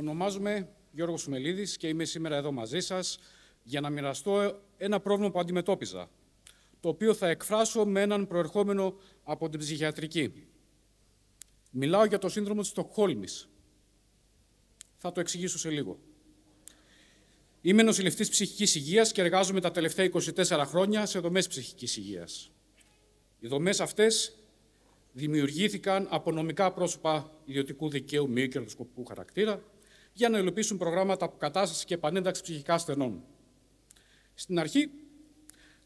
Ονομάζομαι Γιώργος Σουμελίδης και είμαι σήμερα εδώ μαζί σας για να μοιραστώ ένα πρόβλημα που αντιμετώπιζα, το οποίο θα εκφράσω με έναν προερχόμενο από την ψυχιατρική. Μιλάω για το σύνδρομο της Στοκχόλμης. Θα το εξηγήσω σε λίγο. Είμαι νοσηλευτής ψυχικής υγείας και εργάζομαι τα τελευταία 24 χρόνια σε δομές ψυχικής υγείας. Οι δομές αυτές δημιουργήθηκαν από νομικά πρόσωπα ιδιωτικού δικαίου μη κερδοσκοπικού χαρακτήρα για να υλοποιήσουν προγράμματα αποκατάστασης και επανένταξης ψυχικά ασθενών. Στην αρχή,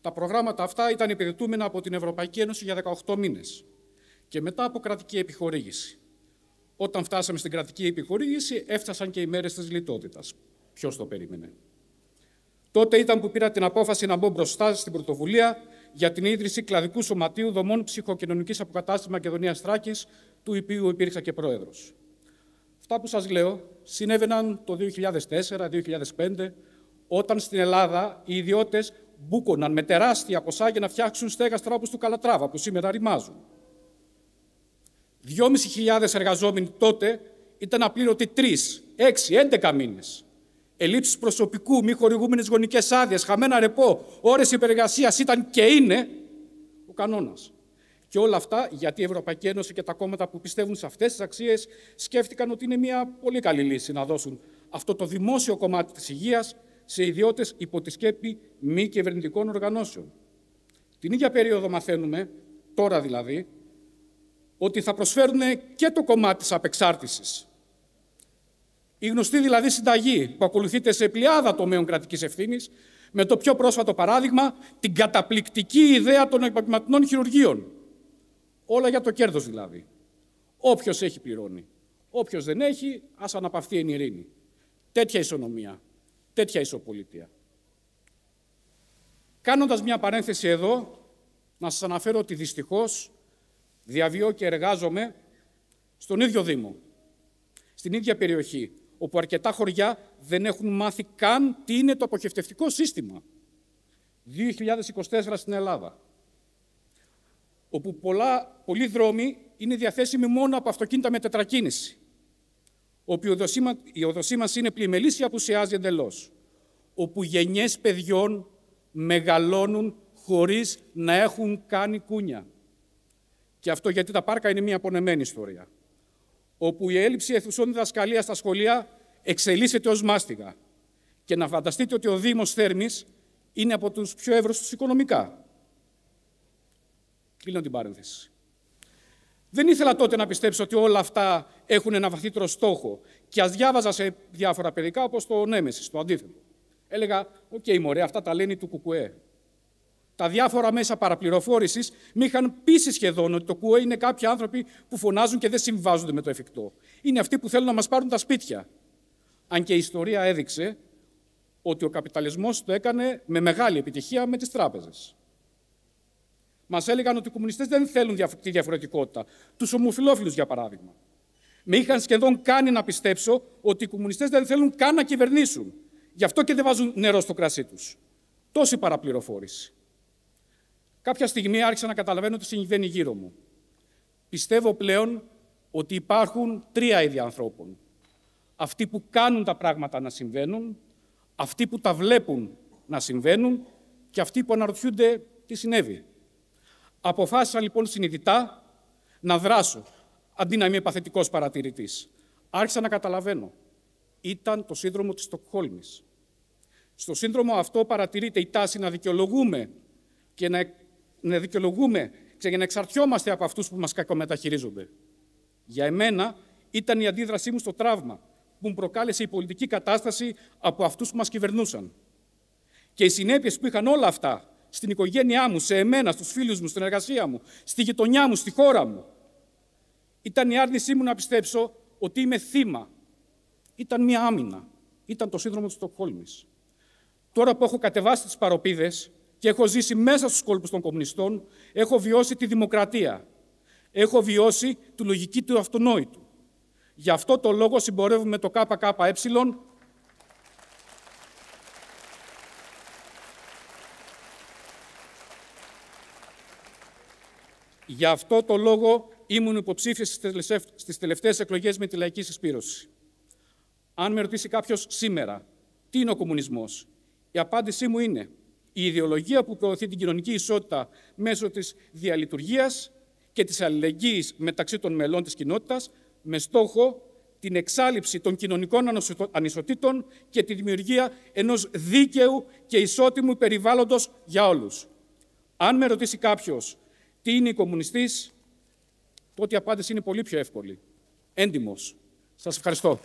τα προγράμματα αυτά ήταν υπηρετούμενα από την Ευρωπαϊκή Ένωση για 18 μήνες και μετά από κρατική επιχορήγηση. Όταν φτάσαμε στην κρατική επιχορήγηση, έφτασαν και οι μέρες της λιτότητας. Ποιος το περίμενε. Τότε ήταν που πήρα την απόφαση να μπω μπροστά στην πρωτοβουλία για την ίδρυση κλαδικού σωματείου δομών ψυχοκοινωνικής αποκατάστασης Μακεδονία τράκη, του οποίου υπήρξα και πρόεδρος. Αυτά που σας λέω συνέβαιναν το 2004-2005, όταν στην Ελλάδα οι ιδιώτες μπούκοναν με τεράστια ποσά για να φτιάξουν στέγα όπως του Καλατράβα, που σήμερα ρημάζουν. 2.500 εργαζόμενοι τότε ήταν απλήρωτοι 3, 6, 11 μήνες. Ελλείψεις προσωπικού, μη χορηγούμενες γονικές άδειες, χαμένα ρεπό, ώρες υπεργασίας ήταν και είναι ο κανόνας. Και όλα αυτά γιατί η Ευρωπαϊκή Ένωση και τα κόμματα που πιστεύουν σε αυτές τις αξίες σκέφτηκαν ότι είναι μια πολύ καλή λύση να δώσουν αυτό το δημόσιο κομμάτι της υγείας σε ιδιώτες υπό τη σκέπη μη κυβερνητικών οργανώσεων. Την ίδια περίοδο μαθαίνουμε, τώρα δηλαδή, ότι θα προσφέρουν και το κομμάτι της απεξάρτησης. Η γνωστή δηλαδή συνταγή που ακολουθείται σε πλειάδα τομέων κρατικής ευθύνης, με το πιο πρόσφατο παράδειγμα, την καταπληκτική ιδέα των επαγγελματικών χειρουργείων, Όλα για το κέρδος δηλαδή. Όποιος έχει πληρώνει. Όποιος δεν έχει, ας αναπαυθεί εν ειρήνη. Τέτοια ισονομία. Τέτοια ισοπολιτεία. Κάνοντας μια παρένθεση εδώ, να σας αναφέρω ότι δυστυχώς διαβιώ και εργάζομαι στον ίδιο Δήμο, στην ίδια περιοχή, όπου αρκετά χωριά δεν έχουν μάθει καν τι είναι το αποχευτευτικό σύστημα. 2024 στην Ελλάδα όπου πολλά, πολλοί δρόμοι είναι διαθέσιμοι μόνο από αυτοκίνητα με τετρακίνηση, όπου η οδοσή, είναι πλημελής ή απουσιάζει εντελώς, όπου γενιές παιδιών μεγαλώνουν χωρίς να έχουν κάνει κούνια. Και αυτό γιατί τα πάρκα είναι μια απονεμένη ιστορία. Όπου η απουσιαζει εντελώ. οπου γενιες παιδιων μεγαλωνουν χωρις να εχουν αιθουσών διδασκαλία στα σχολεία εξελίσσεται ως μάστιγα. Και να φανταστείτε ότι ο Δήμος Θέρμης είναι από τους πιο εύρωστους οικονομικά. Κλείνω την παρένθεση. Δεν ήθελα τότε να πιστέψω ότι όλα αυτά έχουν ένα βαθύτερο στόχο. Και ας διάβαζα σε διάφορα περικά όπως το Νέμεσης, το αντίθετο. Έλεγα, οκ, okay, μωρέ, αυτά τα λένε του Κουκουέ. Τα διάφορα μέσα παραπληροφόρησης με είχαν πείσει σχεδόν ότι το Κουέ είναι κάποιοι άνθρωποι που φωνάζουν και δεν συμβάζονται με το εφικτό. Είναι αυτοί που θέλουν να μας πάρουν τα σπίτια. Αν και η ιστορία έδειξε ότι ο καπιταλισμός το έκανε με μεγάλη επιτυχία με τις τράπεζες. Μας έλεγαν ότι οι κομμουνιστές δεν θέλουν τη διαφορετικότητα. Τους ομοφυλόφιλους, για παράδειγμα. Με είχαν σχεδόν κάνει να πιστέψω ότι οι κομμουνιστές δεν θέλουν καν να κυβερνήσουν. Γι' αυτό και δεν βάζουν νερό στο κρασί τους. Τόση παραπληροφόρηση. Κάποια στιγμή άρχισα να καταλαβαίνω τι συμβαίνει γύρω μου. Πιστεύω πλέον ότι υπάρχουν τρία είδη ανθρώπων. Αυτοί που κάνουν τα πράγματα να συμβαίνουν, αυτοί που τα βλέπουν να συμβαίνουν και αυτοί που αναρωτιούνται τι συνέβη. Αποφάσισα λοιπόν συνειδητά να δράσω, αντί να είμαι παθητικός παρατηρητής. Άρχισα να καταλαβαίνω. Ήταν το σύνδρομο της Στοκχόλμης. Στο σύνδρομο αυτό παρατηρείται η τάση να δικαιολογούμε και να, να δικαιολογούμε και να εξαρτιόμαστε από αυτούς που μας κακομεταχειρίζονται. Για εμένα ήταν η αντίδρασή μου στο τραύμα που μου προκάλεσε η πολιτική κατάσταση από αυτούς που μας κυβερνούσαν. Και οι συνέπειες που είχαν όλα αυτά στην οικογένειά μου, σε εμένα, στους φίλους μου, στην εργασία μου, στη γειτονιά μου, στη χώρα μου. Ήταν η άρνησή μου να πιστέψω ότι είμαι θύμα. Ήταν μια άμυνα. Ήταν το σύνδρομο του Στοκχόλμης. Τώρα που έχω κατεβάσει τις παροπίδες και έχω ζήσει μέσα στους κόλπους των κομμουνιστών, έχω βιώσει τη δημοκρατία. Έχω βιώσει τη λογική του αυτονόητου. Γι' αυτό το λόγο συμπορεύουμε το ΚΚΕ Γι' αυτό το λόγο ήμουν υποψήφιος στις τελευταίες εκλογές με τη λαϊκή συσπήρωση. Αν με ρωτήσει κάποιος σήμερα τι είναι ο κομμουνισμός, η απάντησή μου είναι η ιδεολογία που προωθεί την κοινωνική ισότητα μέσω της διαλειτουργίας και της αλληλεγγύης μεταξύ των μελών της κοινότητας με στόχο την εξάλληψη των κοινωνικών ανισοτήτων και τη δημιουργία ενός δίκαιου και ισότιμου περιβάλλοντος για όλους. Αν με ρωτήσει κάποιος τι είναι η κομμουνιστής, τότε η απάντηση είναι πολύ πιο εύκολη. Έντιμος. Σας ευχαριστώ.